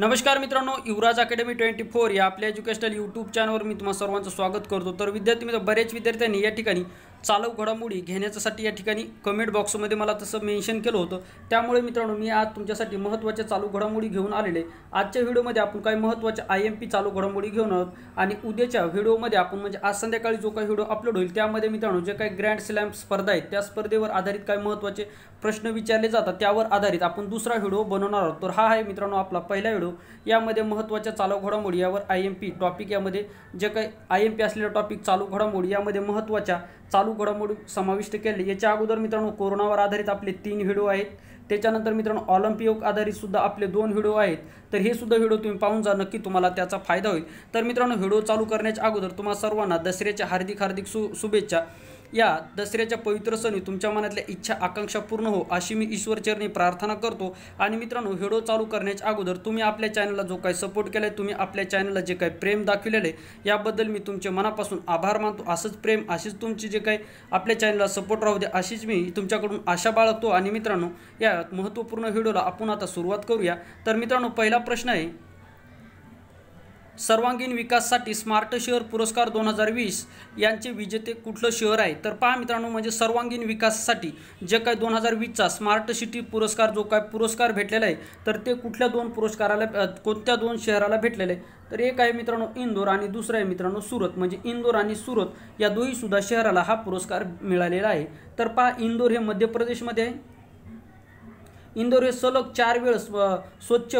नमस्कार मित्रांनो युवराज academy twenty four या आपल्या एज्युकेशनल यूट्यूब चॅनलवर मी तुम्हाला सर्वांचं स्वागत करतो तर विद्यार्थी मित्र बरेच विद्यार्थ्यांनी या ठिकाणी चालव घडामोडी घेण्याच्यासाठी या ठिकाणी कमेंट बॉक्समध्ये मला तसं मेन्शन केलं होतं त्यामुळे मित्रांनो मी आज तुमच्यासाठी महत्त्वाच्या चालू घडामोडी घेऊन आलेले आजच्या व्हिडिओमध्ये आपण काही महत्त्वाच्या आय एम पी चालू घडामोडी घेऊन आहोत आणि उद्याच्या व्हिडिओमध्ये आपण म्हणजे आज संध्याकाळी जो काही व्हिडिओ अपलोड होईल त्यामध्ये मित्रांनो जे काही ग्रँड स्लॅम स्पर्धा आहेत त्या स्पर्धेवर आधारित काही महत्त्वाचे प्रश्न विचारले जातात त्यावर आधारित आपण दुसरा व्हिडिओ बनवणार आहोत तर हा आहे मित्रांनो आपला पहिला व्हिडिओ यामध्ये महत्त्वाच्या चालू घडामोडी यावर आय एम पी टॉपिक यामध्ये जे काही आय एम पी असलेला टॉपिक चालू घडामोडी यामध्ये महत्त्वाच्या चालू चालू घडामोडी समाविष्ट केले याच्या अगोदर मित्रांनो कोरोनावर आधारित आपले तीन व्हिडिओ आहेत त्याच्यानंतर मित्रांनो ऑलिम्पिक आधारित सुद्धा आपले दोन व्हिडिओ आहेत तर हे सुद्धा व्हिडिओ तुम्ही पाहून जा नक्की तुम्हाला त्याचा फायदा होईल तर मित्रांनो व्हिडिओ चालू करण्याच्या अगोदर तुम्हाला सर्वांना दसऱ्याच्या हार्दिक हार्दिक सु शुभेच्छा या दसऱ्याच्या पवित्र सणी तुमच्या मनातल्या इच्छा आकांक्षा पूर्ण हो अशी मी ईश्वरचरणी प्रार्थना करतो आणि मित्रांनो व्हिडिओ चालू करण्याच्या अगोदर तुम्ही आपल्या चॅनलला जो काही सपोर्ट केला आहे तुम्ही आपल्या चॅनलला जे काही प्रेम दाखवलेलं आहे याबद्दल मी तुमचे मनापासून आभार मानतो असंच प्रेम अशीच तुमची जे काही आपल्या चॅनलला सपोर्ट राहू दे अशीच मी तुमच्याकडून आशा बाळगतो आणि मित्रांनो या महत्त्वपूर्ण व्हिडिओला आपण आता सुरुवात करूया तर मित्रांनो पहिला प्रश्न आहे सर्वांगीण विकासासाठी स्मार्ट शहर पुरस्कार दोन हजार वीस यांचे विजेते कुठलं शहर आहे तर पहा मित्रांनो म्हणजे सर्वांगीण विकासासाठी जे काय दोन हजार वीसचा स्मार्ट सिटी पुरस्कार जो काय पुरस्कार भेटलेला आहे तर ते कुठल्या दोन पुरस्काराला कोणत्या दोन शहराला भेटलेलं आहे तर एक आहे मित्रांनो इंदोर आणि दुसरं आहे मित्रांनो सुरत म्हणजे इंदोर आणि सुरत या दोन्हीसुद्धा शहराला हा पुरस्कार मिळालेला आहे तर पहा इंदोर हे मध्य प्रदेशमध्ये आहे इंदोर हे सलग चार वेळेस स्वच्छ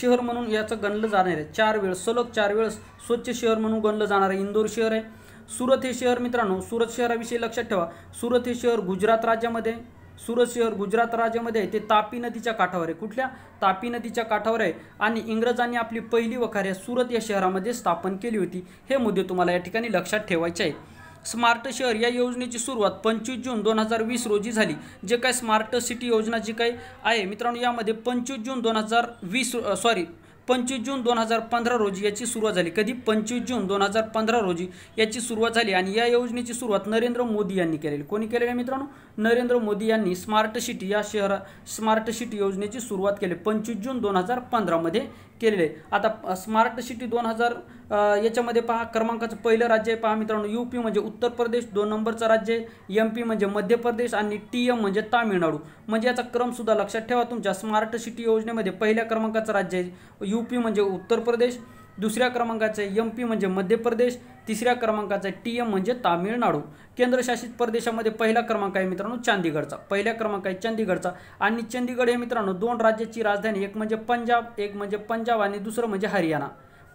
शहर म्हणून याचं गणलं जाणार आहे चार वेळेस सलग चार वेळेस स्वच्छ शहर म्हणून गणलं जाणार आहे इंदोर शहर आहे सुरत हे शहर मित्रांनो सुरत शहराविषयी लक्षात ठेवा सुरत हे शहर गुजरात राज्यामध्ये सुरत शहर गुजरात राज्यामध्ये आहे ते तापी नदीच्या काठावर आहे कुठल्या तापी नदीच्या काठावर आहे आणि इंग्रजांनी आपली पहिली वखार सुरत या शहरामध्ये स्थापन केली होती हे मुद्दे तुम्हाला या ठिकाणी लक्षात ठेवायचे आहे स्मार्ट शहर या योजनेची सुरुवात पंचवीस जून दोन हजार वीस रोजी झाली जे काय स्मार्ट सिटी योजना जी काही आहे मित्रांनो यामध्ये पंचवीस जून दोन हजार वीस सॉरी पंचवीस जून दोन हजार पंधरा रोजी याची सुरुवात झाली कधी पंचवीस जून दोन हजार पंधरा रोजी याची सुरुवात झाली आणि या योजनेची सुरुवात नरेंद्र मोदी यांनी केलेली कोणी केलेली आहे मित्रांनो नरेंद्र मोदी यांनी स्मार्ट सिटी या शहरा स्मार्ट सिटी योजनेची सुरुवात केली पंचवीस जून दोन हजार पंधरामध्ये केलेले आता स्मार्ट सिटी दोन हजार याच्यामध्ये पहा क्रमांकाचं पहिलं राज्य आहे पहा मित्रांनो यू पी म्हणजे उत्तर प्रदेश दोन नंबरचं राज्य आहे एम पी म्हणजे मध्य प्रदेश आणि टी एम म्हणजे तामिळनाडू म्हणजे याचा क्रमसुद्धा लक्षात ठेवा तुमच्या स्मार्ट सिटी योजनेमध्ये पहिल्या क्रमांकाचं राज्य आहे यू पी म्हणजे उत्तर प्रदेश दुसऱ्या क्रमांकाचं एम पी म्हणजे मध्य प्रदेश तिसऱ्या क्रमांकाचा टी एम म्हणजे तामिळनाडू केंद्रशासित प्रदेशामध्ये पहिला क्रमांक आहे मित्रांनो चंदीगडचा पहिला क्रमांक आहे चंदीगडचा आणि चंदीगड हे मित्रांनो दोन राज्याची राजधानी एक म्हणजे पंजाब एक म्हणजे पंजाब आणि दुसरं म्हणजे हरियाणा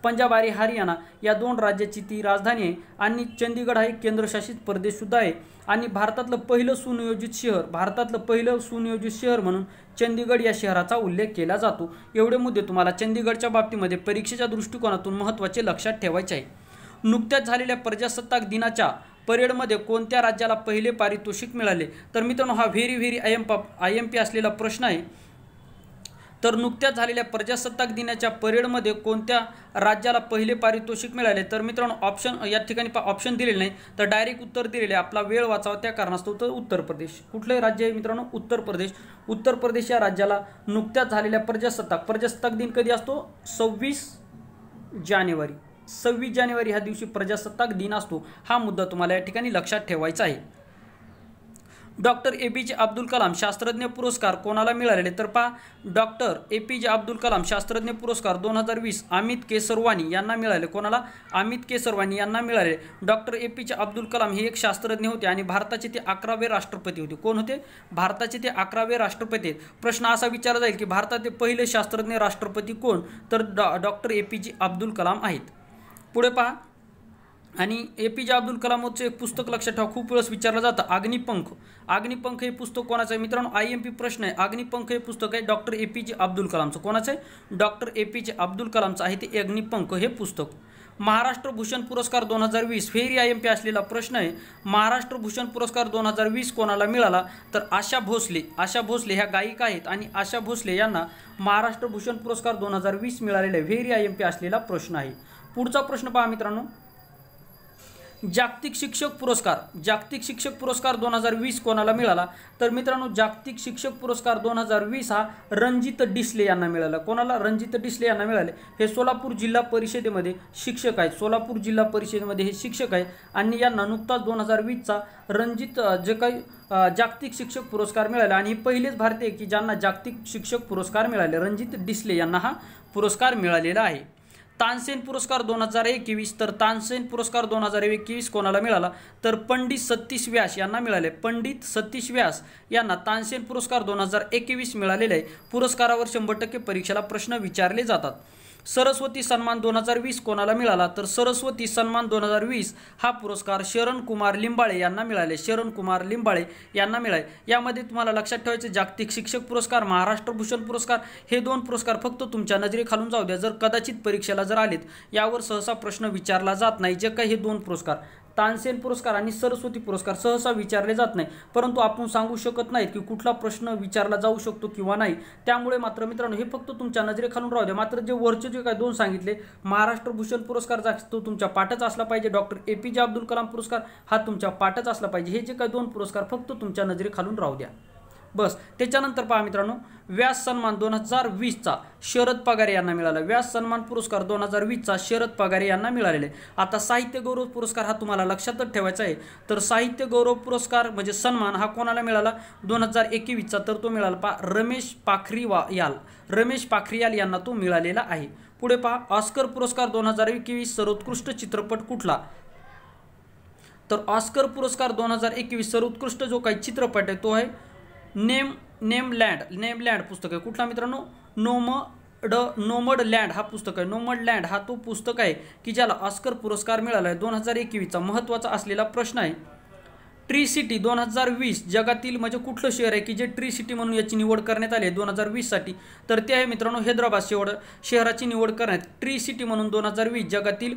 पंजाब आणि हरियाणा या दोन राज्याची ती राजधानी आहे आणि चंदीगड हा एक केंद्रशासित प्रदेशसुद्धा आहे आणि भारतातलं पहिलं सुनियोजित शहर भारतातलं पहिलं सुनियोजित शहर म्हणून चंदीगड या शहराचा उल्लेख केला जातो एवढे मुद्दे तुम्हाला चंदीगडच्या बाबतीमध्ये परीक्षेच्या दृष्टिकोनातून महत्त्वाचे लक्षात ठेवायचे आहे नुकत्याच झालेल्या प्रजासत्ताक दिनाच्या परेडमध्ये कोणत्या राज्याला पहिले पारितोषिक मिळाले तर मित्रांनो हा व्हेरी व्हेरी आय एम पा आय एम पी असलेला प्रश्न आहे तर नुकत्याच झालेल्या प्रजासत्ताक दिनाच्या परेडमध्ये कोणत्या राज्याला पहिले पारितोषिक मिळाले तर मित्रांनो ऑप्शन या ठिकाणी ऑप्शन दिलेले नाही तर डायरेक्ट उत्तर दिलेले आपला वेळ वाचावा त्या कारणास्तव तर उत्तर प्रदेश कुठलंही राज्य आहे मित्रांनो उत्तर प्रदेश उत्तर प्रदेश या राज्याला नुकत्याच झालेल्या प्रजासत्ताक प्रजासत्ताक दिन कधी असतो सव्वीस जानेवारी सव्वीस जानेवारी ह्या दिवशी प्रजासत्ताक दिन असतो हा मुद्दा तुम्हाला या ठिकाणी लक्षात ठेवायचा आहे डॉक्टर ए पी जे अब्दुल कलाम शास्त्रज्ञ पुरस्कार कोणाला मिळाले तर पहा डॉक्टर ए पी जे अब्दुल कलाम शास्त्रज्ञ पुरस्कार दोन हजार वीस अमित केसरवानी यांना मिळाले कोणाला अमित केसरवानी यांना मिळाले डॉक्टर ए पी जे अब्दुल कलाम हे एक शास्त्रज्ञ होते आणि भारताचे ते अकरावे राष्ट्रपती होते कोण होते भारताचे ते अकरावे राष्ट्रपती प्रश्न असा विचारला जाईल की भारताचे पहिले शास्त्रज्ञ राष्ट्रपती कोण तर डॉ डॉक्टर ए पी जे अब्दुल कलाम आहेत पुढे पहा आणि ए पी जे अब्दुल कलामचं एक पुस्तक लक्षात ठेवा खूप वेळेस विचारलं जातं अग्निपंख अग्निपंख हे पुस्तक कोणाचं आहे मित्रांनो आय एम पी प्रश्न आहे अग्निपंख हे पुस्तक आहे डॉक्टर ए पी जे अब्दुल कलामचं कोणाचं आहे डॉक्टर ए पी जे अब्दुल कलामचं आहे ते अग्निपंख हे पुस्तक महाराष्ट्र भूषण पुरस्कार दोन हजार वीस फेरी आय एम पी असलेला प्रश्न आहे महाराष्ट्र भूषण पुरस्कार दोन हजार वीस कोणाला मिळाला तर आशा भोसले आशा भोसले ह्या गायिका आहेत आणि आशा भोसले यांना महाराष्ट्र भूषण पुरस्कार दोन हजार वीस मिळालेला आहे व्हेरी आय एम पी असलेला प्रश्न आहे पुढचा प्रश्न पहा मित्रांनो जागतिक शिक्षक पुरस्कार जागतिक शिक्षक पुरस्कार दोन हजार वीस कोणाला मिळाला तर मित्रांनो जागतिक शिक्षक पुरस्कार दोन हजार वीस हा रणजित डिसले यांना मिळाला कोणाला रणजित डिसले यांना मिळाले हे सोलापूर जिल्हा परिषदेमध्ये शिक्षक आहेत सोलापूर जिल्हा परिषदेमध्ये हे शिक्षक आहेत आणि यांना नुकताच दोन हजार वीसचा रणजित जे काही जागतिक शिक्षक पुरस्कार मिळाला आणि पहिलेच भारतीय की ज्यांना जागतिक शिक्षक पुरस्कार मिळाले रणजित डिसले यांना हा पुरस्कार मिळालेला आहे तानसेन पुरस्कार दोन हजार एकवीस तर तानसेन पुरस्कार दोन हजार एकवीस कोणाला मिळाला तर पंडित सतीश व्यास यांना मिळाले पंडित सतीश व्यास यांना तानसेन पुरस्कार दोन हजार एकवीस मिळालेले आहे पुरस्कारावर शंभर टक्के परीक्षेला प्रश्न विचारले जातात सरस्वती सन्मान दोन हजार वीस कोणाला मिळाला तर सरस्वती सन्मान दोन हजार वीस हा पुरस्कार शरण कुमार लिंबाळे यांना मिळाले शरण कुमार लिंबाळे यांना मिळाले यामध्ये तुम्हाला लक्षात ठेवायचे जागतिक शिक्षक पुरस्कार महाराष्ट्र भूषण पुरस्कार हे दोन पुरस्कार फक्त तुमच्या नजरेखालून जाऊ द्या जर कदाचित परीक्षेला जर आलेत यावर सहसा प्रश्न विचारला जात नाही जे काही हे दोन पुरस्कार तानसेन पुरस्कार आणि सरस्वती पुरस्कार सहसा विचारले जात नाही परंतु आपण सांगू शकत नाहीत की कुठला प्रश्न विचारला जाऊ शकतो किंवा नाही त्यामुळे मात्र मित्रांनो हे फक्त तुमच्या नजरेखालून राहू द्या मात्र जे वरचे जे काय दोन सांगितले महाराष्ट्र भूषण पुरस्कार जा तो तुमच्या पाठच असला पाहिजे डॉक्टर ए पी जे अब्दुल कलाम पुरस्कार हा तुमच्या पाठच असला पाहिजे हे जे काही दोन पुरस्कार फक्त तुमच्या नजरेखालून राहू द्या बस त्याच्यानंतर पहा मित्रांनो व्यास सन्मान दोन हजार वीसचा शरद पगारे यांना मिळाला व्यास सन्मान पुरस्कार दोन हजार वीसचा शरद पगारे यांना मिळालेले आता साहित्य गौरव पुरस्कार हा तुम्हाला लक्षातच ठेवायचा आहे तर साहित्य गौरव पुरस्कार म्हणजे सन्मान हा कोणाला मिळाला दोन हजार एकवीसचा तर तो मिळाला पा रमेश पाखरीवा याल रमेश पाखरियाल यांना तो मिळालेला आहे पुढे पहा ऑस्कर पुरस्कार दोन हजार एकवीस सर्वोत्कृष्ट चित्रपट कुठला तर ऑस्कर पुरस्कार दोन हजार एकवीस सर्वोत्कृष्ट जो काही चित्रपट आहे तो आहे नेम नेम लँड नेम लँड पुस्तक आहे कुठला मित्रांनो नोम ड नोमड लँड हा पुस्तक आहे नोमड लँड हा तो पुस्तक आहे की ज्याला ऑस्कर पुरस्कार मिळाला आहे दोन हजार एकवीसचा महत्त्वाचा असलेला प्रश्न आहे ट्री सिटी दोन हजार वीस जगातील म्हणजे कुठलं शहर आहे की जे ट्री सिटी म्हणून याची निवड करण्यात आली आहे दोन हजार वीससाठी तर ते आहे मित्रांनो हैदराबाद शेवड शहराची निवड करण्यात ट्री सिटी म्हणून दोन हजार वीस जगातील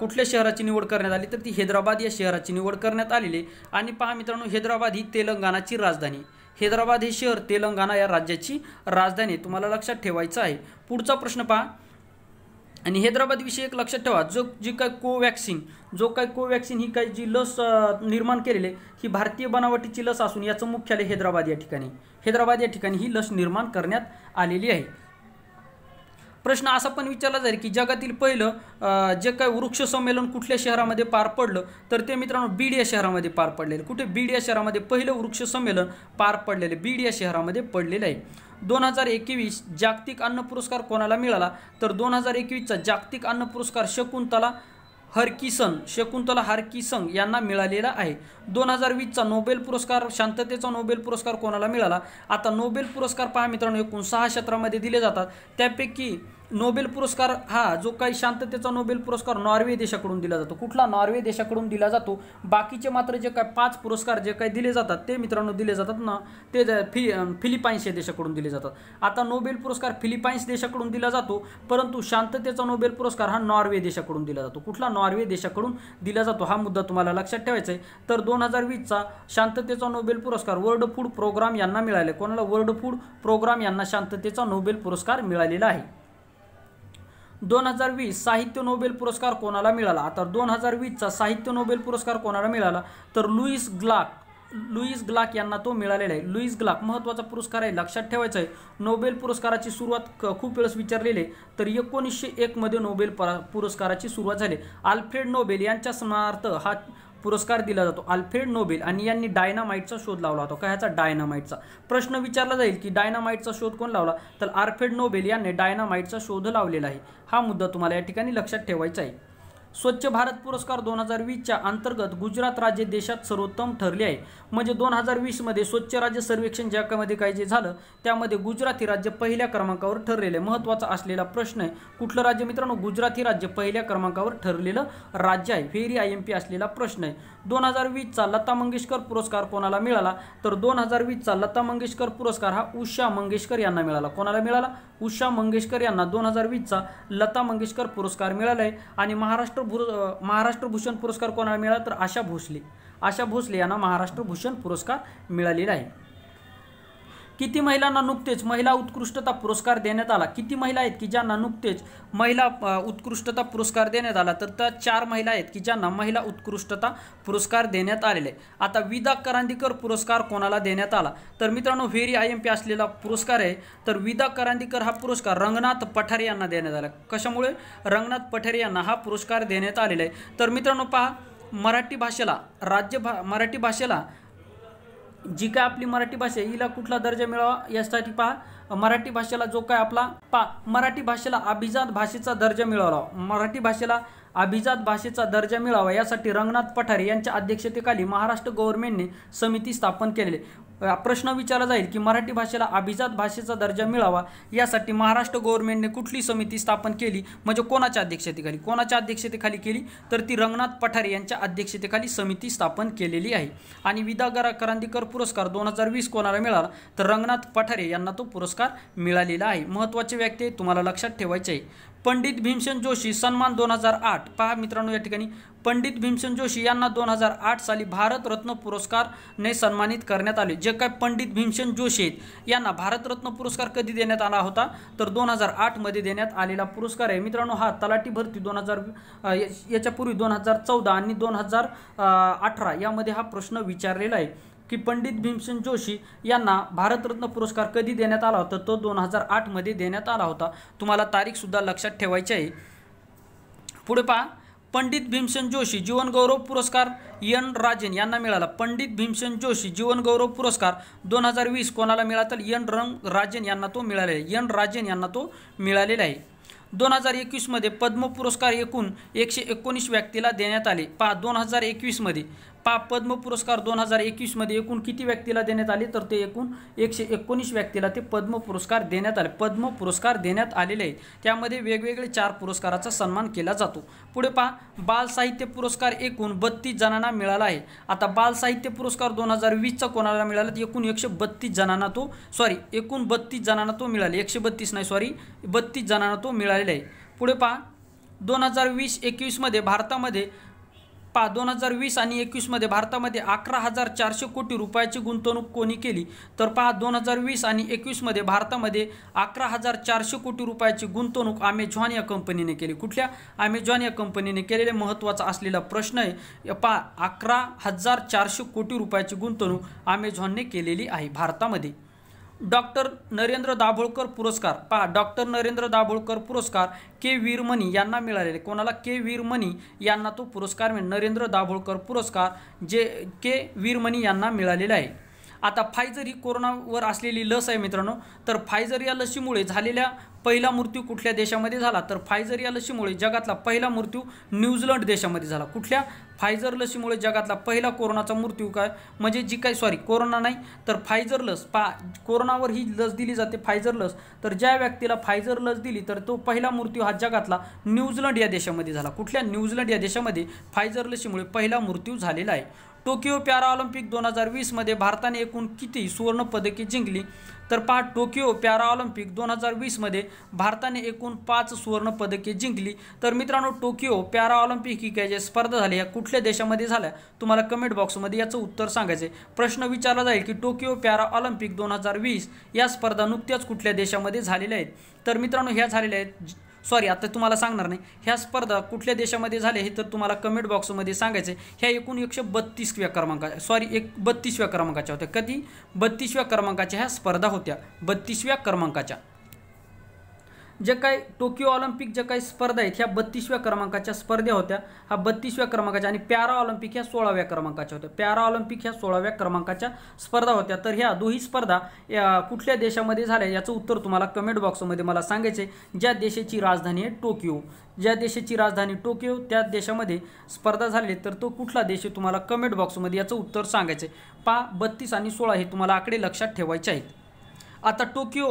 कुठल्या शहराची निवड करण्यात आली तर ती हैदराबाद या शहराची निवड करण्यात आलेली आहे आणि पहा मित्रांनो हैदराबाद ही तेलंगणाची राजधानी हैदराबाद हे शहर तेलंगणा या राज्याची राजधानी तुम्हाला लक्षात ठेवायचं आहे पुढचा प्रश्न पहा आणि हैदराबादविषयी एक लक्षात ठेवा जो जी काय कोवॅक्सिन जो काय कोवॅक्सिन ही काय जी लस निर्माण केलेली आहे ही भारतीय बनावटीची लस असून याचं मुख्यालय हैदराबाद या ठिकाणी हैदराबाद या ठिकाणी ही लस निर्माण करण्यात आलेली आहे प्रश्न असा पण विचारला जाईल की जगातील पहिलं जे काही वृक्ष संमेलन कुठल्या शहरामध्ये पार पडलं तर ते मित्रांनो बीड या शहरामध्ये पार पडलेलं कुठे बीड या शहरामध्ये पहिलं वृक्ष संमेलन पार पडलेले बीड या शहरामध्ये पडलेलं आहे दोन हजार एकवीस जागतिक अन्न पुरस्कार कोणाला मिळाला तर दोन हजार एकवीसचा जागतिक अन्न पुरस्कार शकुंतला हरकिसन शकुंतला हरकिसंग यांना मिळालेला आहे दोन हजार वीसचा नोबेल पुरस्कार शांततेचा नोबेल पुरस्कार कोणाला मिळाला आता नोबेल पुरस्कार पहा मित्रांनो एकूण सहा क्षेत्रामध्ये दिले जातात त्यापैकी नोबेल पुरस्कार हा जो काही शांततेचा नोबेल पुरस्कार नॉर्वे देशाकडून दिला जातो कुठला नॉर्वे देशाकडून दिला जातो बाकीचे मात्र जे काय पाच पुरस्कार जे काही दिले जातात ते मित्रांनो दिले जातात ना ते फि फिलिपाईन्स या देशाकडून दिले जातात आता नोबेल पुरस्कार फिलिपाईन्स देशाकडून दिला जातो परंतु शांततेचा नोबेल पुरस्कार हा नॉर्वे देशाकडून दिला जातो कुठला नॉर्वे देशाकडून दिला जातो हा मुद्दा तुम्हाला लक्षात ठेवायचा आहे तर दोन हजार वीसचा शांततेचा नोबेल पुरस्कार वर्ल्ड फूड प्रोग्राम यांना मिळाले कोणाला वर्ल्ड फूड प्रोग्राम यांना शांततेचा नोबेल पुरस्कार मिळालेला आहे दोन हजार वीस साहित्य नोबेल पुरस्कार कोणाला मिळाला तर दोन हजार वीसचा साहित्य नोबेल पुरस्कार कोणाला मिळाला तर लुईस ग्लाक लुईस ग्लाक यांना तो मिळालेला आहे लुईस ग्लाक महत्त्वाचा पुरस्कार आहे लक्षात ठेवायचा आहे नोबेल पुरस्काराची सुरुवात खूप वेळेस विचारलेली आहे तर एकोणीसशे एकमध्ये नोबेल पुरस्काराची सुरुवात झाली आल्फ्रेड नोबेल यांच्या स्मार्थ हा पुरस्कार दिला जातो आल्फ्रेड नोबेल आणि यांनी डायनामाइटचा शोध लावला होता का ह्याचा डायनामाइटचा प्रश्न विचारला जाईल की डायनामाइटचा शोध कोण लावला तर आल्फ्रेड नोबेल यांनी डायनामाइटचा शोध लावलेला आहे हा मुद्दा तुम्हाला या ठिकाणी लक्षात ठेवायचा आहे स्वच्छ भारत पुरस्कार दोन हजार वीसच्या अंतर्गत गुजरात राज्य देशात सर्वोत्तम ठरले आहे म्हणजे दोन हजार वीसमध्ये स्वच्छ राज्य सर्वेक्षण ज्यामध्ये काय जे झालं त्यामध्ये गुजरात राज्य पहिल्या क्रमांकावर ठरलेलं आहे महत्त्वाचा असलेला प्रश्न आहे कुठलं राज्य मित्रांनो गुजराती राज्य पहिल्या क्रमांकावर ठरलेलं राज्य आहे फेरी आय एम पी असलेला प्रश्न आहे दोन हजार वीसचा लता मंगेशकर पुरस्कार कोणाला मिळाला तर दोन हजार वीसचा लता मंगेशकर पुरस्कार हा उषा मंगेशकर यांना मिळाला कोणाला मिळाला उषा मंगेशकर यांना दोन हजार वीसचा लता मंगेशकर पुरस्कार मिळाला आहे आणि महाराष्ट्र महाराष्ट्र भू महाराष्ट्र भूषण पुरस्कार कोणाला मिळाला तर आशा भोसले आशा भोसले यांना महाराष्ट्र भूषण पुरस्कार मिळालेला आहे किती महिलांना नुकतेच महिला उत्कृष्टता पुरस्कार देण्यात आला किती महिला आहेत की ज्यांना नुकतेच महिला उत्कृष्टता पुरस्कार देण्यात आला तर त्या चार महिला आहेत की ज्यांना महिला उत्कृष्टता पुरस्कार देण्यात आलेले आता विदा करांदीकर पुरस्कार कोणाला देण्यात आला तर मित्रांनो व्हेरी आय एम पी असलेला पुरस्कार आहे तर विदा करांदीकर हा पुरस्कार रंगनाथ पठारे यांना देण्यात आला कशामुळे रंगनाथ पठारे यांना हा पुरस्कार देण्यात आलेला आहे तर मित्रांनो पहा मराठी भाषेला राज्य भा मराठी भाषेला जी काय आपली मराठी भाषा हिला कुठला दर्जा मिळावा यासाठी पहा मराठी भाषेला जो काय आपला पा मराठी भाषेला अभिजात भाषेचा दर्जा मिळवला मराठी भाषेला अभिजात भाषेचा दर्जा मिळावा यासाठी रंगनाथ पठारे यांच्या अध्यक्षतेखाली महाराष्ट्र गव्हर्नमेंटने समिती स्थापन केलेली प्रश्न विचारला जाईल की मराठी भाषेला अभिजात भाषेचा दर्जा मिळावा यासाठी महाराष्ट्र गव्हर्नमेंटने कुठली समिती स्थापन केली म्हणजे कोणाच्या अध्यक्षतेखाली कोणाच्या अध्यक्षतेखाली केली तर ती रंगनाथ पठारे यांच्या अध्यक्षतेखाली समिती स्थापन केलेली आहे आणि विदागरा करांदीकर पुरस्कार दोन हजार वीस कोणाला मिळाला तर रंगनाथ पठारे यांना तो पुरस्कार मिळालेला आहे महत्त्वाचे व्यक्ती तुम्हाला लक्षात ठेवायचे आहे पंडित भीमसेन जोशी सन्मान दोन हजार आठ पहा मित्रांनो या ठिकाणी पंडित भीमसेन जोशी यांना दोन हजार आठ साली भारतरत्न पुरस्कारने सन्मानित करण्यात आले जे काय पंडित भीमसेन जोशी आहेत यांना भारतरत्न पुरस्कार कधी देण्यात आला होता तर दोन हजार आठमध्ये देण्यात आलेला पुरस्कार आहे मित्रांनो हा तलाठी भरती दोन हजार याच्यापूर्वी दोन हजार चौदा आणि दोन हजार अठरा यामध्ये हा प्रश्न विचारलेला आहे की पंडित भीमसेन जोशी यांना भारतरत्न पुरस्कार कधी देण्यात आला होता तो दोन हजार आठमध्ये देण्यात आला होता तुम्हाला तारीखसुद्धा लक्षात ठेवायची आहे पुढे पहा पंडित भीमसेन जोशी जीवनगौरव पुरस्कार एन राजन यांना मिळाला पंडित भीमसेन जोशी जीवनगौरव पुरस्कार दोन हजार वीस कोणाला मिळाला तर एन रंग राजन यांना तो मिळालेला आहे एन राजन यांना तो मिळालेला आहे दोन हजार एकवीसमध्ये पद्म पुरस्कार एकूण एकशे एकोणीस व्यक्तीला देण्यात आले पहा दोन हजार एकवीसमध्ये पा पद्म पुरस्कार दोन हजार एकवीसमध्ये एकूण किती व्यक्तीला देण्यात आले तर ते एकूण एकशे एकोणीस व्यक्तीला ते पद्म पुरस्कार देण्यात आले पद्म पुरस्कार देण्यात आलेले आहे त्यामध्ये वेगवेगळे चार पुरस्काराचा सन्मान केला जातो पुढे पहा बाल साहित्य पुरस्कार एकूण बत्तीस जणांना मिळाला आहे आता बाल साहित्य पुरस्कार दोन हजार वीसचा कोणाला मिळाला तर एकूण एकशे बत्तीस जणांना तो सॉरी एकूण बत्तीस जणांना तो मिळाला एकशे बत्तीस नाही सॉरी बत्तीस जणांना तो मिळालेला आहे पुढे पहा दोन हजार वीस एकवीसमध्ये भारतामध्ये पा दोन हजार वीस आणि एकवीसमध्ये भारतामध्ये अकरा हजार चारशे कोटी रुपयाची गुंतवणूक कोणी केली तर पहा दोन हजार वीस आणि एकवीसमध्ये भारतामध्ये अकरा हजार चारशे कोटी रुपयाची गुंतवणूक अमेझॉन या कंपनीने केली कुठल्या अमेझॉन या कंपनीने केलेले महत्त्वाचा असलेला प्रश्न आहे पा अकरा हजार चारशे कोटी रुपयाची गुंतवणूक अमेझॉनने केलेली आहे भारतामध्ये डॉक्टर नरेंद्र दाभोळकर पुरस्कार पहा डॉक्टर नरेंद्र दाभोळकर पुरस्कार के वीरमणी यांना मिळालेले कोणाला के वीरमणी यांना तो पुरस्कार मिळ नरेंद्र दाभोळकर पुरस्कार जे के वीरमणी यांना मिळालेला आहे आता फायझर ही कोरोनावर असलेली लस आहे मित्रांनो तर फायझर या लसीमुळे झालेल्या पहिला मृत्यू कुठल्या देशामध्ये झाला तर फायझर या लसीमुळे जगातला पहिला मृत्यू न्यूझीलंड देशामध्ये झाला कुठल्या फायझर लसीमुळे जगातला पहिला कोरोनाचा मृत्यू काय म्हणजे जी काय सॉरी कोरोना नाही तर फायझर लस पा कोरोनावर ही लस दिली जाते फायझर लस तर ज्या व्यक्तीला फायझर लस दिली तर तो पहिला मृत्यू हा जगातला न्यूझीलंड या देशामध्ये झाला कुठल्या न्यूझीलंड या देशामध्ये फायझर लसीमुळे पहिला मृत्यू झालेला आहे टोकियो पॅराऑलिम्पिक दोन हजार वीसमध्ये भारताने एकूण किती सुवर्णपदके जिंकली तर पहा टोकियो पॅराऑलिम्पिक दोन हजार वीसमध्ये भारताने एकूण पाच सुवर्णपदके जिंकली तर मित्रांनो टोकियो पॅराऑलिम्पिक ही काय जे स्पर्धा झाली या कुठल्या देशामध्ये झाल्या तुम्हाला कमेंट बॉक्समध्ये याचं उत्तर सांगायचे प्रश्न विचारला जाईल की टोकियो पॅराऑलिम्पिक दोन हजार वीस या स्पर्धा नुकत्याच कुठल्या देशामध्ये झालेल्या आहेत तर मित्रांनो ह्या झालेल्या आहेत सॉरी आता तुम्हाला सांगणार नाही ह्या स्पर्धा कुठल्या देशामध्ये झाल्या हे तर तुम्हाला कमेंट बॉक्समध्ये सांगायचं ह्या एकूण एकशे बत्तीसव्या क्रमांका सॉरी एक बत्तीसव्या क्रमांकाच्या होत्या कधी बत्तीसव्या क्रमांकाच्या ह्या स्पर्धा होत्या बत्तीसव्या क्रमांकाच्या जे काही टोकियो ऑलिम्पिक ज्या काही स्पर्धा आहेत ह्या बत्तीसव्या क्रमांकाच्या स्पर्धा होत्या हा बत्तीसव्या क्रमांकाच्या आणि पॅरा ऑलिम्पिक ह्या सोळाव्या क्रमांकाच्या होत्या पॅरा ऑलिम्पिक ह्या सोळाव्या क्रमांकाच्या स्पर्धा होत्या तर ह्या दोही स्पर्धा कुठल्या देशामध्ये झाल्या याचं उत्तर तुम्हाला कमेंट बॉक्समध्ये मला सांगायचे ज्या देशाची राजधानी आहे टोकियो ज्या देशाची राजधानी टोकियो त्या देशामध्ये स्पर्धा झाली तर तो कुठला देश आहे तुम्हाला कमेंट बॉक्समध्ये याचं उत्तर सांगायचं आहे पा बत्तीस आणि सोळा हे तुम्हाला आकडे लक्षात ठेवायचे आहेत आता टोकियो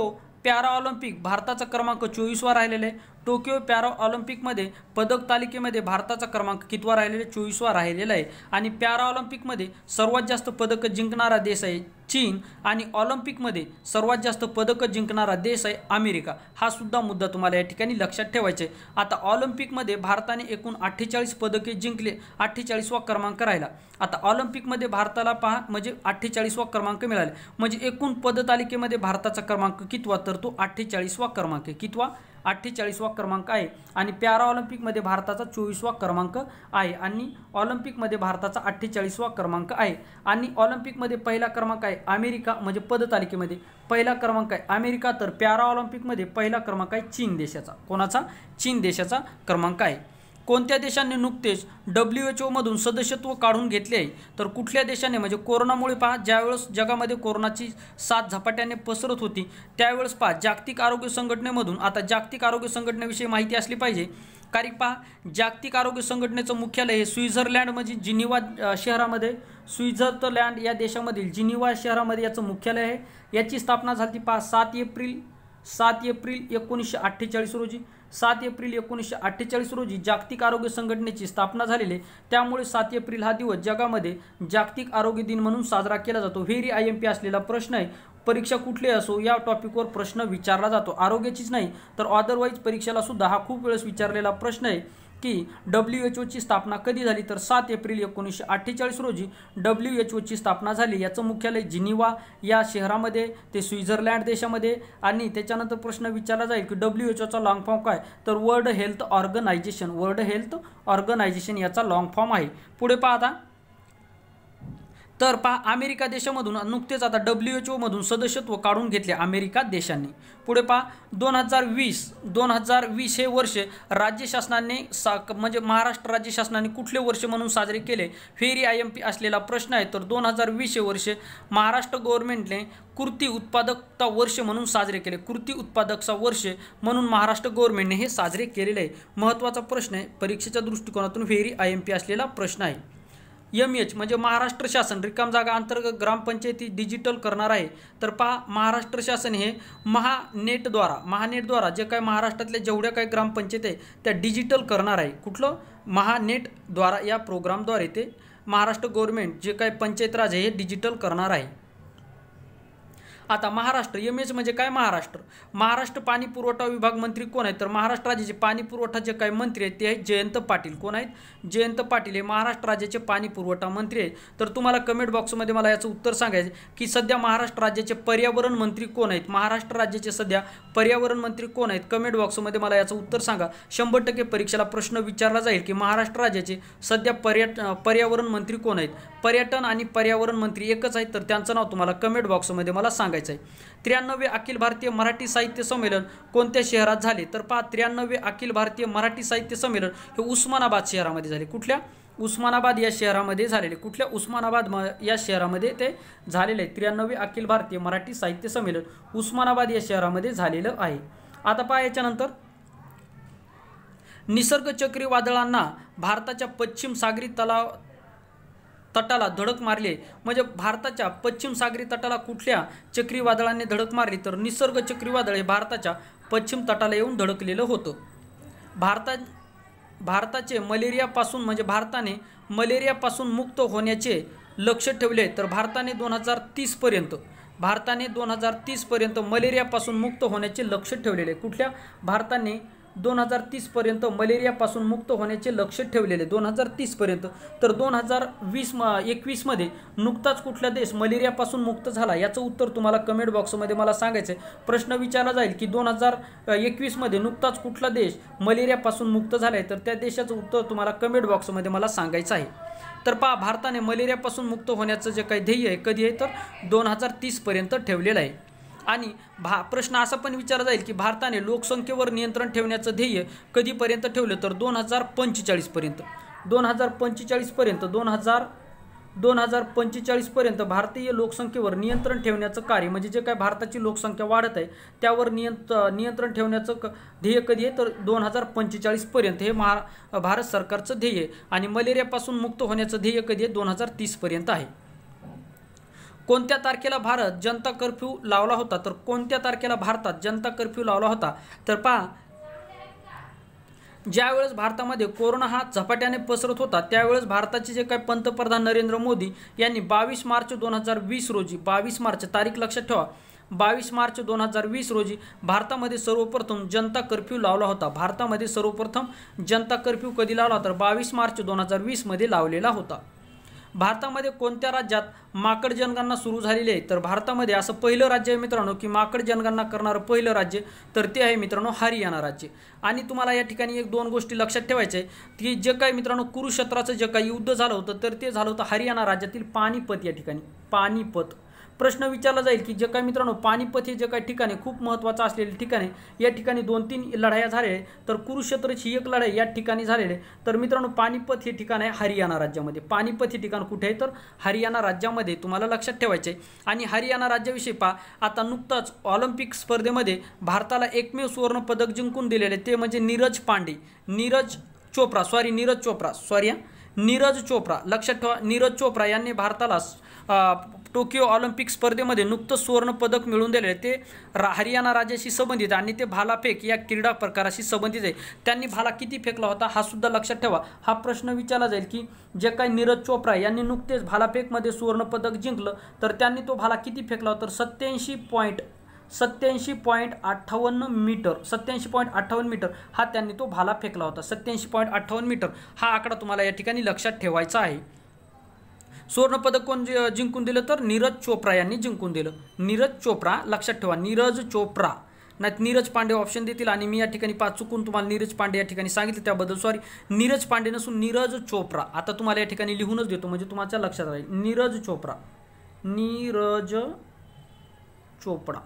पॅरा ऑलिम्पिक भारताचा क्रमांक चोवीसवा राहिलेला आहे टोकियो पॅरा ऑलिम्पिकमध्ये पदक तालिकेमध्ये भारताचा क्रमांक कितवा राहिलेला आहे चोवीसवा राहिलेला आहे आणि पॅरा ऑलिम्पिकमध्ये सर्वात जास्त पदकं जिंकणारा देश आहे चीन आणि ऑलिम्पिकमध्ये सर्वात जास्त पदकं जिंकणारा देश आहे अमेरिका हा सुद्धा मुद्दा तुम्हाला या ठिकाणी लक्षात ठेवायचा आहे आता ऑलिम्पिकमध्ये भारताने एकूण अठ्ठेचाळीस पदके जिंकले अठ्ठेचाळीसवा क्रमांक राहिला आता ऑलिम्पिकमध्ये भारताला पहा म्हणजे अठ्ठेचाळीसवा क्रमांक मिळाला म्हणजे एकूण पदतालिकेमध्ये भारताचा क्रमांक कितवा तर तो अठ्ठेचाळीसवा क्रमांक कितवा अठ्ठेचाळीसवा क्रमांक आहे आणि पॅरा ऑलिम्पिकमध्ये भारताचा चोवीसवा क्रमांक आहे आणि ऑलिम्पिकमध्ये भारताचा अठ्ठेचाळीसवा क्रमांक आहे आणि ऑलिम्पिकमध्ये पहिला क्रमांक आहे अमेरिका म्हणजे पदतालिकेमध्ये पहिला क्रमांक आहे अमेरिका तर पॅरा ऑलिम्पिकमध्ये पहिला क्रमांक आहे चीन देशाचा कोणाचा चीन देशाचा क्रमांक आहे कोणत्या देशाने नुकतेच डब्ल्यू एच ओमधून सदस्यत्व काढून घेतले आहे तर कुठल्या देशाने म्हणजे कोरोनामुळे पहा ज्यावेळेस जगामध्ये कोरोनाची साथ झपाट्याने पसरत होती त्यावेळेस पहा जागतिक आरोग्य संघटनेमधून आता जागतिक आरोग्य संघटनेविषयी माहिती असली पाहिजे कारण पहा जागतिक आरोग्य संघटनेचं मुख्यालय हे स्वित्झर्लंड म्हणजे जिनिवा शहरामध्ये स्वित्झर्लंड या देशामधील जिनिवा शहरामध्ये याचं मुख्यालय आहे याची स्थापना झाली पहा सात एप्रिल सात एप्रिल एकोणीसशे अठ्ठेचाळीस रोजी सात एप्रिल एकोणीसशे अठ्ठेचाळीस रोजी जागतिक आरोग्य संघटनेची स्थापना झालेली आहे त्यामुळे सात एप्रिल हा दिवस जगामध्ये जागतिक आरोग्य दिन म्हणून साजरा केला जातो व्हेरी आय एम पी असलेला प्रश्न आहे परीक्षा कुठली असो या टॉपिकवर प्रश्न विचारला जातो आरोग्याचीच नाही तर अदरवाईज परीक्षेला सुद्धा हा खूप वेळेस विचारलेला प्रश्न आहे की डब्ल्यू एच ओची स्थापना कधी झाली तर सात एप्रिल एकोणीसशे अठ्ठेचाळीस रोजी डब्ल्यू एच ओची स्थापना झाली याचं मुख्यालय जिनिवा या शहरामध्ये ते स्वित्झर्लँड देशामध्ये आणि त्याच्यानंतर प्रश्न विचारला जाईल की डब्ल्यू एच ओचा लॉंग फॉर्म काय तर world health organization world health organization याचा लॉंग फॉर्म आहे पुढे पाहता तर पहा अमेरिका देशामधून नुकतेच आता डब्ल्यू एच ओमधून सदस्यत्व काढून घेतले अमेरिका देशांनी पुढे पहा दोन हजार वीस दोन हजार वीस हे वर्ष राज्य शासनाने सा म्हणजे महाराष्ट्र राज्य शासनाने कुठले वर्ष म्हणून साजरे केले फेरी आय एम पी असलेला प्रश्न आहे तर दोन हजार वीस हे वर्ष महाराष्ट्र गव्हर्नमेंटने कृती उत्पादकता वर्ष म्हणून साजरे केले कृती उत्पादकता वर्ष म्हणून महाराष्ट्र गव्हर्नमेंटने हे साजरे केलेले आहे महत्त्वाचा प्रश्न आहे परीक्षेच्या दृष्टिकोनातून फेरी आय एम पी असलेला प्रश्न आहे यम एच म्हणजे महाराष्ट्र शासन रिकाम जागा अंतर्गत ग्रामपंचायती डिजिटल करणार आहे तर पहा महाराष्ट्र शासन हे महानेटद्वारा महानेटद्वारा जे काय महाराष्ट्रातल्या जेवढ्या काही ग्रामपंचायत आहे त्या डिजिटल करणार आहे कुठलं महानेटद्वारा या प्रोग्रामद्वारे ते महाराष्ट्र गव्हर्मेंट जे काही पंचायत राज आहे हे डिजिटल करणार आहे आता महाराष्ट्र एम एस म्हणजे काय महाराष्ट्र महाराष्ट्र पाणी पुरवठा विभाग मंत्री कोण आहेत तर महाराष्ट्र राज्याचे पाणी पुरवठा जे काही मंत्री आहेत ते आहेत जयंत पाटील कोण आहेत जयंत पाटील हे महाराष्ट्र राज्याचे पाणी पुरवठा मंत्री आहेत तर तुम्हाला कमेंट बॉक्समध्ये मला याचं उत्तर सांगायचं की सध्या महाराष्ट्र राज्याचे पर्यावरण मंत्री कोण आहेत महाराष्ट्र राज्याचे सध्या पर्यावरण मंत्री कोण आहेत कमेंट बॉक्समध्ये मला याचं उत्तर सांगा शंभर टक्के परीक्षेला प्रश्न विचारला जाईल की महाराष्ट्र राज्याचे सध्या पर्यट पर्यावरण मंत्री कोण आहेत पर्यटन आणि पर्यावरण मंत्री एकच आहेत तर त्यांचं नाव तुम्हाला कमेंट बॉक्समध्ये मला सांगायचं टाकायचं आहे त्र्याण्णवे अखिल भारतीय मराठी साहित्य संमेलन कोणत्या शहरात झाले तर पहा त्र्याण्णवे अखिल भारतीय मराठी साहित्य संमेलन हे उस्मानाबाद शहरामध्ये झाले कुठल्या उस्मानाबाद या शहरामध्ये झालेले कुठल्या उस्मानाबाद म या शहरामध्ये ते झालेले आहे त्र्याण्णवे अखिल भारतीय मराठी साहित्य संमेलन उस्मानाबाद या शहरामध्ये झालेलं आहे आता पहा याच्यानंतर निसर्ग चक्रीवादळांना भारताच्या पश्चिम सागरी तलाव तटाला धडक मारली म्हणजे भारताच्या पश्चिम सागरी तटाला कुठल्या चक्रीवादळाने धडक मारली तर निसर्ग चक्रीवादळ हे भारताच्या पश्चिम तटाला येऊन धडकलेलं होतं भारता भारताचे मलेरियापासून म्हणजे भारताने मलेरियापासून मुक्त होण्याचे लक्ष ठेवले तर भारताने दोन हजार तीसपर्यंत भारताने दोन हजार तीसपर्यंत मलेरियापासून मुक्त होण्याचे लक्ष ठेवलेले कुठल्या भारताने दोन हजार तीसपर्यंत मलेरियापासून मुक्त होण्याचे लक्ष ठेवलेले दोन हजार तीसपर्यंत तर दोन हजार वीस म एकवीसमध्ये नुकताच कुठला देश मलेरियापासून मुक्त झाला याचं उत्तर तुम्हाला कमेंट बॉक्समध्ये मला सांगायचं आहे प्रश्न विचारला जाईल की दोन हजार एकवीसमध्ये नुकताच कुठला देश मलेरियापासून मुक्त झाला आहे तर त्या देशाचं उत्तर तुम्हाला कमेंट बॉक्समध्ये मला सांगायचं आहे तर पहा भारताने मलेरियापासून मुक्त होण्याचं जे काही ध्येय आहे कधी आहे तर दोन हजार तीसपर्यंत ठेवलेलं आहे आणि भा प्रश्न असा पण विचारला जाईल की भारताने लोकसंख्येवर नियंत्रण ठेवण्याचं ध्येय कधीपर्यंत ठेवलं तर दोन हजार पंचेचाळीसपर्यंत दोन हजार पंचेचाळीसपर्यंत दोन हजार दोन हजार पंचेचाळीसपर्यंत भारतीय लोकसंख्येवर नियंत्रण ठेवण्याचं कार्य म्हणजे जे काय भारताची लोकसंख्या वाढत आहे त्यावर नियंत्र नियंत्रण ठेवण्याचं क ध्येय कधी आहे तर दोन हजार पंचेचाळीसपर्यंत हे महा भारत सरकारचं ध्येय आणि मलेरियापासून मुक्त होण्याचं ध्येय कधी आहे दोन हजार तीसपर्यंत आहे कोणत्या तारखेला भारत जनता कर्फ्यू लावला होता तर कोणत्या तारखेला भारतात जनता कर्फ्यू लावला होता तर पहा ज्यावेळेस भारतामध्ये कोरोना हा झपाट्याने पसरत होता त्यावेळेस भारताचे जे काही पंतप्रधान नरेंद्र मोदी यांनी बावीस मार्च दोन हजार वीस रोजी बावीस मार्च तारीख लक्षात ठेवा बावीस मार्च दोन हजार वीस रोजी भारतामध्ये सर्वप्रथम जनता कर्फ्यू लावला होता भारतामध्ये सर्वप्रथम जनता कर्फ्यू कधी लावला तर बावीस मार्च दोन हजार वीसमध्ये लावलेला होता भारतामध्ये कोणत्या राज्यात माकड जनगणना सुरू झालेली आहे तर भारतामध्ये असं पहिलं राज्य आहे मित्रांनो की माकड जनगणना करणारं पहिलं राज्य तर ते आहे मित्रांनो हरियाणा राज्य आणि तुम्हाला या ठिकाणी एक दोन गोष्टी लक्षात ठेवायच्या आहे की जे काही मित्रांनो कुरुक्षेत्राचं जे काही युद्ध झालं होतं तर ते झालं होतं हरियाणा राज्यातील पाणीपत या ठिकाणी पानिपत प्रश्न विचारला जाईल की जे काय मित्रांनो पानिपत हे जे काही ठिकाणे खूप महत्त्वाचं असलेले ठिकाणे या ठिकाणी दोन तीन लढाया झाले तर कुरुक्षेत्रची एक लढाई या ठिकाणी झालेली आहे तर मित्रांनो पानिपत हे ठिकाण आहे हरियाणा राज्यामध्ये पानिपत हे ठिकाण कुठे आहे तर हरियाणा राज्यामध्ये तुम्हाला लक्षात ठेवायचे आणि हरियाणा राज्याविषयी पा आता नुकताच ऑलिम्पिक स्पर्धेमध्ये भारताला एकमेव सुवर्ण पदक जिंकून दिलेले ते म्हणजे नीरज पांडे नीरज चोप्रा सॉरी नीरज चोप्रा सॉरी नीरज चोप्रा लक्षात ठेवा नीरज चोप्रा यांनी भारताला टोकियो ऑलिम्पिक स्पर्धेमध्ये सुवर्ण सुवर्णपदक मिळून दिले ते रा हरियाणा राज्याशी संबंधित आणि ते भालाफेक या क्रीडा प्रकाराशी संबंधित आहे त्यांनी भाला किती फेकला होता हा सुद्धा लक्षात ठेवा हा प्रश्न विचारला जाईल की जे काही नीरज चोप्रा यांनी नुकतेच भालाफेकमध्ये सुवर्णपदक जिंकलं तर त्यांनी तो भाला किती फेकला होता तर सत्याऐंशी पॉईंट सत्याऐंशी पॉईंट अठ्ठावन्न मीटर सत्याऐंशी पॉईंट अठ्ठावन्न मीटर हा त्यांनी तो भाला फेकला होता सत्याऐंशी पॉईंट अठ्ठावन्न मीटर हा आकडा तुम्हाला या ठिकाणी लक्षात ठेवायचा आहे सुवर्णपदक कोण जिंकून दिलं तर नीरज चोप्रा यांनी जिंकून दिलं नीरज चोप्रा लक्षात ठेवा नीरज चोप्रा नाही नीरज पांडे ऑप्शन देतील आणि मी या ठिकाणी पाच चुकून तुम्हाला नीरज पांडे या ठिकाणी सांगितलं त्याबद्दल सॉरी नीरज पांडे नसून नीरज चोप्रा आता तुम्हाला या ठिकाणी लिहूनच देतो म्हणजे तुम्हाला लक्षात राहील नीरज चोप्रा नीरज चोप्रा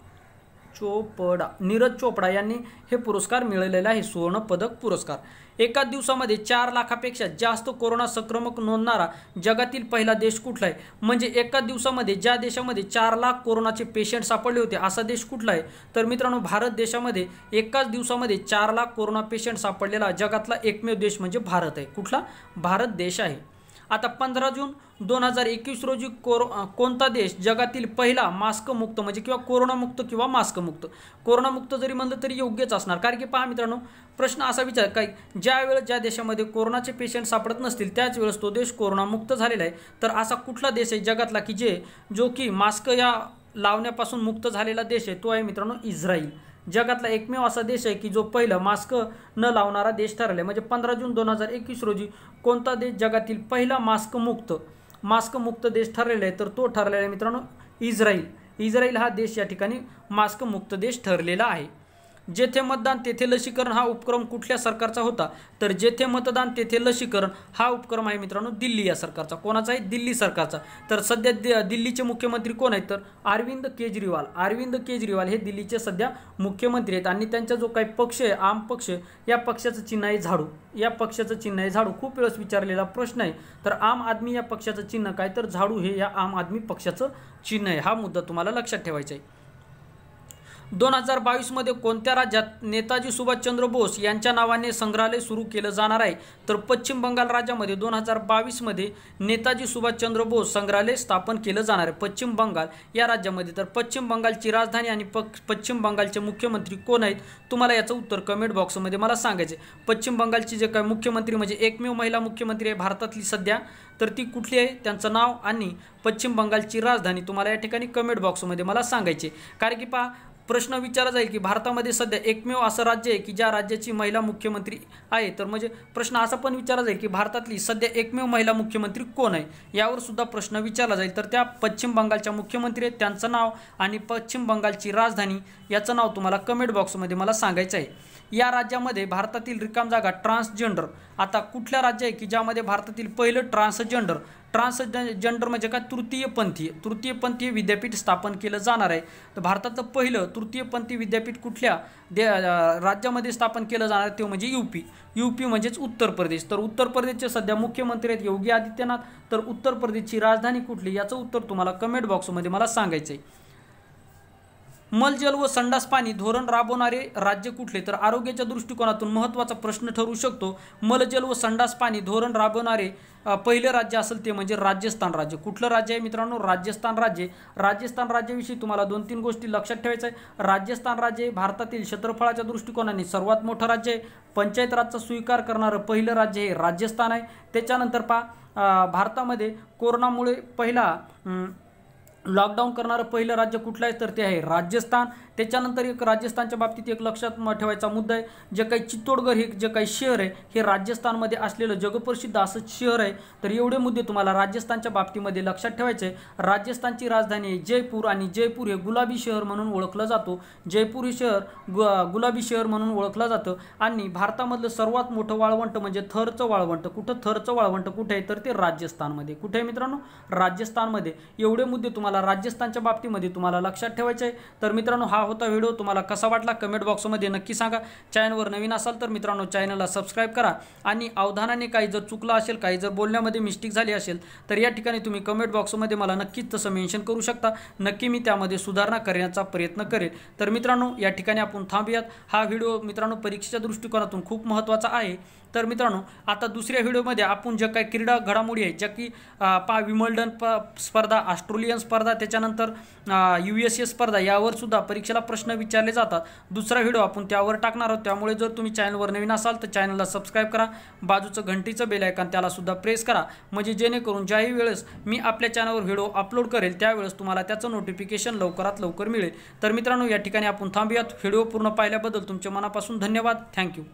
चोपडा नीरज चोपडा यांनी हे पुरस्कार मिळालेला आहे सुवर्ण पदक पुरस्कार एकाच दिवसामध्ये चार लाखापेक्षा जास्त कोरोना संक्रमक नोंदणारा जगातील पहिला देश कुठला आहे म्हणजे एकाच दिवसामध्ये ज्या देशामध्ये चार लाख कोरोनाचे पेशंट सापडले होते असा देश कुठला आहे तर मित्रांनो भारत देशामध्ये एकाच दिवसामध्ये चार लाख कोरोना पेशंट सापडलेला जगातला एकमेव देश म्हणजे भारत आहे कुठला भारत देश आहे आता पंधरा जून दोन हजार एकवीस रोजी कोरो कोणता देश जगातील पहिला मास्कमुक्त म्हणजे किंवा कोरोनामुक्त किंवा मास्कमुक्त कोरोनामुक्त जरी म्हणलं तरी योग्यच असणार कारण की पहा मित्रांनो प्रश्न असा विचार काय ज्या वेळेस ज्या देशामध्ये कोरोनाचे पेशंट सापडत नसतील त्याच वेळेस तो देश कोरोनामुक्त झालेला आहे तर असा कुठला देश आहे जगातला की जे जो की मास्क या लावण्यापासून मुक्त झालेला देश आहे तो आहे मित्रांनो इस्रायल जगातला एकमेव असा देश आहे की जो पहिलं मास्क न लावणारा देश ठरला म्हणजे पंधरा जून दोन हजार एकवीस रोजी कोणता देश जगातील पहिला मास्कमुक्त मास्कमुक्त देश ठरलेला आहे तर तो ठरलेला आहे मित्रांनो इस्रायल इस्रायल हा देश या ठिकाणी मास्कमुक्त देश ठरलेला आहे जेथे मतदान तेथे लसीकरण हा उपक्रम कुठल्या सरकारचा होता तर जेथे मतदान तेथे लसीकरण हा उपक्रम आहे मित्रांनो दिल्ली या सरकारचा कोणाचा आहे दिल्ली सरकारचा तर सध्या दिल्लीचे मुख्यमंत्री कोण आहेत तर अरविंद केजरीवाल अरविंद केजरीवाल हे दिल्लीचे सध्या मुख्यमंत्री आहेत आणि त्यांचा जो काही पक्ष आहे आम पक्ष या पक्षाचं चिन्ह आहे झाडू या पक्षाचं चिन्ह आहे झाडू खूप वेळेस विचारलेला प्रश्न आहे तर आम आदमी या पक्षाचं चिन्ह काय तर झाडू हे या आम आदमी पक्षाचं चिन्ह आहे हा मुद्दा तुम्हाला लक्षात ठेवायचा आहे दोन हजार बावीसमध्ये कोणत्या राज्यात नेताजी सुभाषचंद्र बोस यांच्या नावाने संग्रहालय सुरू केलं जाणार आहे तर पश्चिम बंगाल राज्यामध्ये दोन हजार बावीसमध्ये नेताजी सुभाषचंद्र बोस संग्रहालय स्थापन केलं जाणार आहे पश्चिम बंगाल या राज्यामध्ये तर पश्चिम बंगालची राजधानी आणि पश्चिम बंगालचे मुख्यमंत्री कोण आहेत तुम्हाला याचं उत्तर कमेंट बॉक्समध्ये मला सांगायचे पश्चिम बंगालची जे काय मुख्यमंत्री म्हणजे एकमेव महिला मुख्यमंत्री आहे भारतातली सध्या तर ती कुठली आहे त्यांचं नाव आणि पश्चिम बंगालची राजधानी तुम्हाला या ठिकाणी कमेंट बॉक्समध्ये मला सांगायचे कारण की पहा प्रश्न विचारला जाईल की भारतामध्ये सध्या एकमेव असं राज्य आहे की ज्या राज्याची महिला मुख्यमंत्री आहे तर म्हणजे प्रश्न असा पण विचारला जाईल की भारतातली सध्या एकमेव महिला मुख्यमंत्री कोण आहे यावर सुद्धा प्रश्न विचारला जाईल तर त्या पश्चिम बंगालच्या मुख्यमंत्री आहेत त्यांचं नाव आणि पश्चिम बंगालची राजधानी याचं नाव तुम्हाला कमेंट बॉक्समध्ये मला सांगायचं आहे या राज्यामध्ये भारतातील रिकाम जागा ट्रान्सजेंडर आता कुठल्या राज्य आहे की ज्यामध्ये भारतातील पहिलं ट्रान्सजेंडर ट्रान्सजेंडर म्हणजे काय तृतीयपंथी तृतीयपंथीय विद्यापीठ स्थापन केलं जाणार आहे तर भारताचं पहिलं तृतीयपंथी विद्यापीठ कुठल्या दे राज्यामध्ये स्थापन केलं जाणार आहे ते म्हणजे यू पी यू पी म्हणजेच उत्तर प्रदेश तर उत्तर प्रदेशचे सध्या मुख्यमंत्री आहेत योगी आदित्यनाथ तर उत्तर प्रदेशची राजधानी कुठली याचं उत्तर तुम्हाला कमेंट बॉक्समध्ये मला सांगायचं आहे मलजल व संडास पाणी धोरण राबवणारे राज्य कुठले तर आरोग्याच्या दृष्टिकोनातून महत्त्वाचा प्रश्न ठरू शकतो मलजल व संडास पाणी धोरण राबवणारे पहिले राज्य असेल ते म्हणजे राजस्थान राज्य कुठलं राज्य आहे मित्रांनो राजस्थान राज्य राजस्थान राज्याविषयी तुम्हाला दोन तीन गोष्टी लक्षात ठेवायचं आहे राजस्थान राज्य हे भारतातील क्षेत्रफळाच्या दृष्टिकोनाने सर्वात मोठं राज्य आहे पंचायत राजचा स्वीकार करणारं पहिलं राज्य हे राजस्थान आहे त्याच्यानंतर पहा भारतामध्ये कोरोनामुळे पहिला लॉकडाऊन करणारं पहिलं राज्य कुठलं आहे तर ते आहे राजस्थान त्याच्यानंतर एक राजस्थानच्या बाबतीत एक लक्षात ठेवायचा मुद्दा आहे जे काही चित्तोडगड हे जे काही शहर आहे हे राजस्थानमध्ये असलेलं जगप्रसिद्ध असं शहर आहे तर एवढे मुद्दे तुम्हाला राजस्थानच्या बाबतीमध्ये लक्षात ठेवायचे आहे राजस्थानची राजधानी आहे जयपूर आणि जयपूर हे गुलाबी शहर म्हणून ओळखलं जातो जयपूर हे शहर गु गुलाबी शहर म्हणून ओळखलं जातं आणि भारतामधलं सर्वात मोठं वाळवंट म्हणजे थरचं वाळवंट कुठं थरचं वाळवंट कुठे आहे तर ते राजस्थानमध्ये कुठे आहे मित्रांनो राजस्थानमध्ये एवढे मुद्दे तुम्हाला तुम्हाला राजस्थानच्या बाबतीमध्ये तुम्हाला लक्षात ठेवायचं आहे तर मित्रांनो हा होता व्हिडिओ तुम्हाला कसा वाटला कमेंट बॉक्समध्ये नक्की सांगा चॅनलवर नवीन असाल तर मित्रांनो चॅनलला सबस्क्राईब करा आणि अवधानाने काही जर चुकलं असेल काही जर बोलण्यामध्ये मिस्टेक झाली असेल तर या ठिकाणी तुम्ही कमेंट बॉक्समध्ये मला नक्कीच तसं मेन्शन करू शकता नक्की मी त्यामध्ये सुधारणा करण्याचा प्रयत्न करेल तर मित्रांनो या ठिकाणी आपण थांबूयात हा व्हिडिओ मित्रांनो परीक्षेच्या दृष्टिकोनातून खूप महत्त्वाचा आहे तर मित्रांनो आता दुसऱ्या व्हिडिओमध्ये आपण ज्या काही क्रीडा घडामोडी आहेत ज्या की पा विमल्डन प स्पर्धा ऑस्ट्रेलियन स्पर्धा त्याच्यानंतर यू एस ए स्पर्धा यावरसुद्धा परीक्षेला प्रश्न विचारले जातात दुसरा व्हिडिओ आपण त्यावर टाकणार आहोत त्यामुळे जर तुम्ही चॅनलवर नवीन असाल तर चॅनलला सबस्क्राईब करा बाजूचं घंटीचं बेल त्याला त्यालासुद्धा प्रेस करा म्हणजे जेणेकरून ज्याही वेळेस मी आपल्या चॅनलवर व्हिडिओ अपलोड करेल त्यावेळेस तुम्हाला त्याचं नोटिफिकेशन लवकरात लवकर मिळेल तर मित्रांनो या ठिकाणी आपण थांबूयात व्हिडिओ पूर्ण पाहिल्याबद्दल तुमच्या मनापासून धन्यवाद थँक्यू